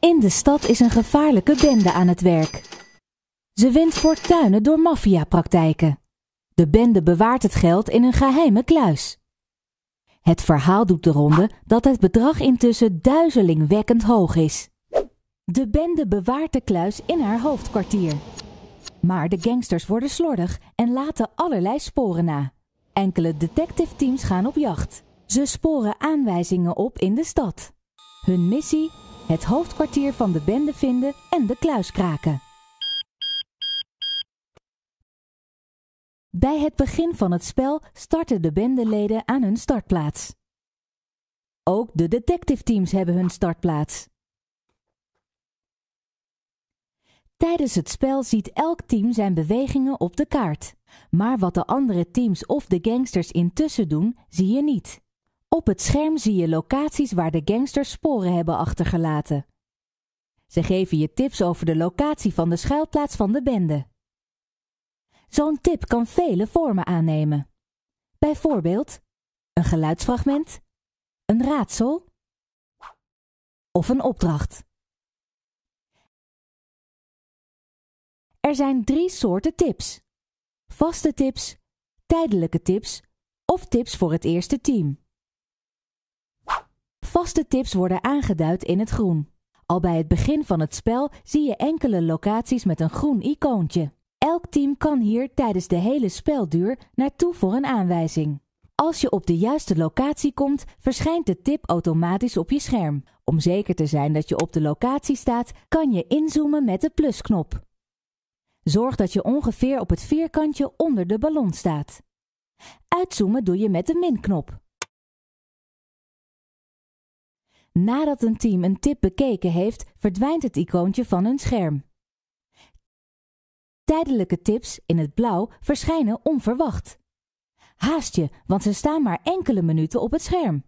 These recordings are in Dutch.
In de stad is een gevaarlijke bende aan het werk. Ze wint fortuinen door maffiapraktijken. De bende bewaart het geld in een geheime kluis. Het verhaal doet de ronde dat het bedrag intussen duizelingwekkend hoog is. De bende bewaart de kluis in haar hoofdkwartier. Maar de gangsters worden slordig en laten allerlei sporen na. Enkele detective teams gaan op jacht. Ze sporen aanwijzingen op in de stad. Hun missie het hoofdkwartier van de bende vinden en de kluis kraken. Bij het begin van het spel starten de bendeleden aan hun startplaats. Ook de detective teams hebben hun startplaats. Tijdens het spel ziet elk team zijn bewegingen op de kaart. Maar wat de andere teams of de gangsters intussen doen, zie je niet. Op het scherm zie je locaties waar de gangsters sporen hebben achtergelaten. Ze geven je tips over de locatie van de schuilplaats van de bende. Zo'n tip kan vele vormen aannemen. Bijvoorbeeld een geluidsfragment, een raadsel of een opdracht. Er zijn drie soorten tips. Vaste tips, tijdelijke tips of tips voor het eerste team. Vaste tips worden aangeduid in het groen. Al bij het begin van het spel zie je enkele locaties met een groen icoontje. Elk team kan hier tijdens de hele spelduur naartoe voor een aanwijzing. Als je op de juiste locatie komt, verschijnt de tip automatisch op je scherm. Om zeker te zijn dat je op de locatie staat, kan je inzoomen met de plusknop. Zorg dat je ongeveer op het vierkantje onder de ballon staat. Uitzoomen doe je met de minknop. Nadat een team een tip bekeken heeft, verdwijnt het icoontje van hun scherm. Tijdelijke tips in het blauw verschijnen onverwacht. Haast je, want ze staan maar enkele minuten op het scherm.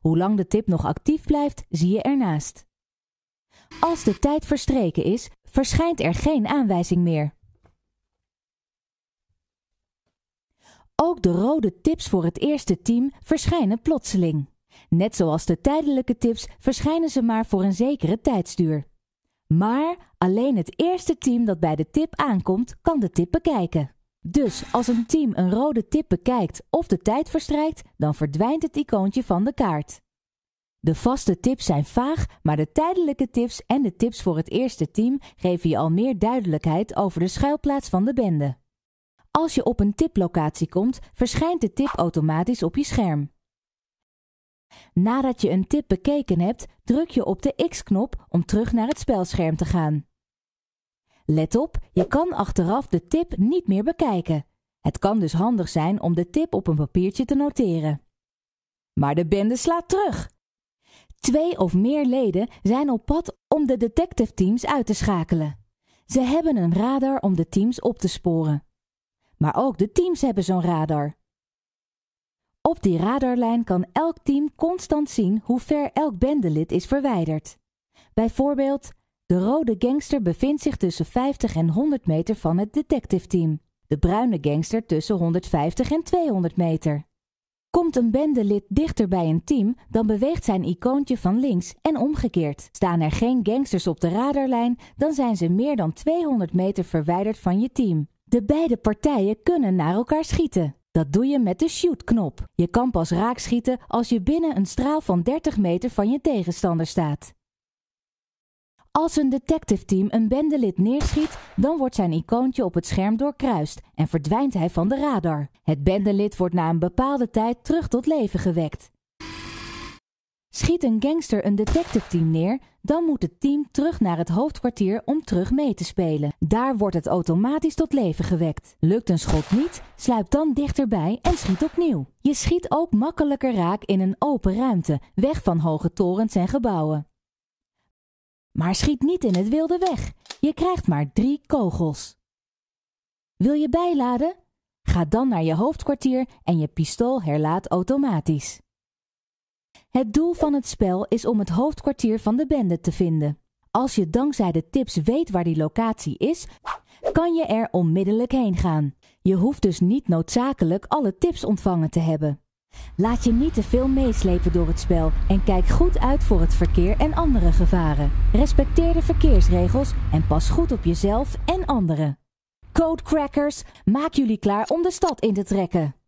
Hoe lang de tip nog actief blijft, zie je ernaast. Als de tijd verstreken is, verschijnt er geen aanwijzing meer. Ook de rode tips voor het eerste team verschijnen plotseling. Net zoals de tijdelijke tips verschijnen ze maar voor een zekere tijdsduur. Maar alleen het eerste team dat bij de tip aankomt, kan de tip bekijken. Dus als een team een rode tip bekijkt of de tijd verstrijkt, dan verdwijnt het icoontje van de kaart. De vaste tips zijn vaag, maar de tijdelijke tips en de tips voor het eerste team geven je al meer duidelijkheid over de schuilplaats van de bende. Als je op een tiplocatie komt, verschijnt de tip automatisch op je scherm. Nadat je een tip bekeken hebt, druk je op de X-knop om terug naar het spelscherm te gaan. Let op, je kan achteraf de tip niet meer bekijken. Het kan dus handig zijn om de tip op een papiertje te noteren. Maar de bende slaat terug. Twee of meer leden zijn op pad om de detective teams uit te schakelen. Ze hebben een radar om de teams op te sporen. Maar ook de teams hebben zo'n radar. Op die radarlijn kan elk team constant zien hoe ver elk bendelid is verwijderd. Bijvoorbeeld, de rode gangster bevindt zich tussen 50 en 100 meter van het detective team. De bruine gangster tussen 150 en 200 meter. Komt een bendelid dichter bij een team, dan beweegt zijn icoontje van links en omgekeerd. Staan er geen gangsters op de radarlijn, dan zijn ze meer dan 200 meter verwijderd van je team. De beide partijen kunnen naar elkaar schieten. Dat doe je met de shoot-knop. Je kan pas raakschieten als je binnen een straal van 30 meter van je tegenstander staat. Als een detective team een bendelid neerschiet, dan wordt zijn icoontje op het scherm doorkruist en verdwijnt hij van de radar. Het bendelid wordt na een bepaalde tijd terug tot leven gewekt. Schiet een gangster een detective team neer, dan moet het team terug naar het hoofdkwartier om terug mee te spelen. Daar wordt het automatisch tot leven gewekt. Lukt een schot niet, sluip dan dichterbij en schiet opnieuw. Je schiet ook makkelijker raak in een open ruimte, weg van hoge torens en gebouwen. Maar schiet niet in het wilde weg. Je krijgt maar drie kogels. Wil je bijladen? Ga dan naar je hoofdkwartier en je pistool herlaat automatisch. Het doel van het spel is om het hoofdkwartier van de bende te vinden. Als je dankzij de tips weet waar die locatie is, kan je er onmiddellijk heen gaan. Je hoeft dus niet noodzakelijk alle tips ontvangen te hebben. Laat je niet te veel meeslepen door het spel en kijk goed uit voor het verkeer en andere gevaren. Respecteer de verkeersregels en pas goed op jezelf en anderen. Codecrackers, maak jullie klaar om de stad in te trekken.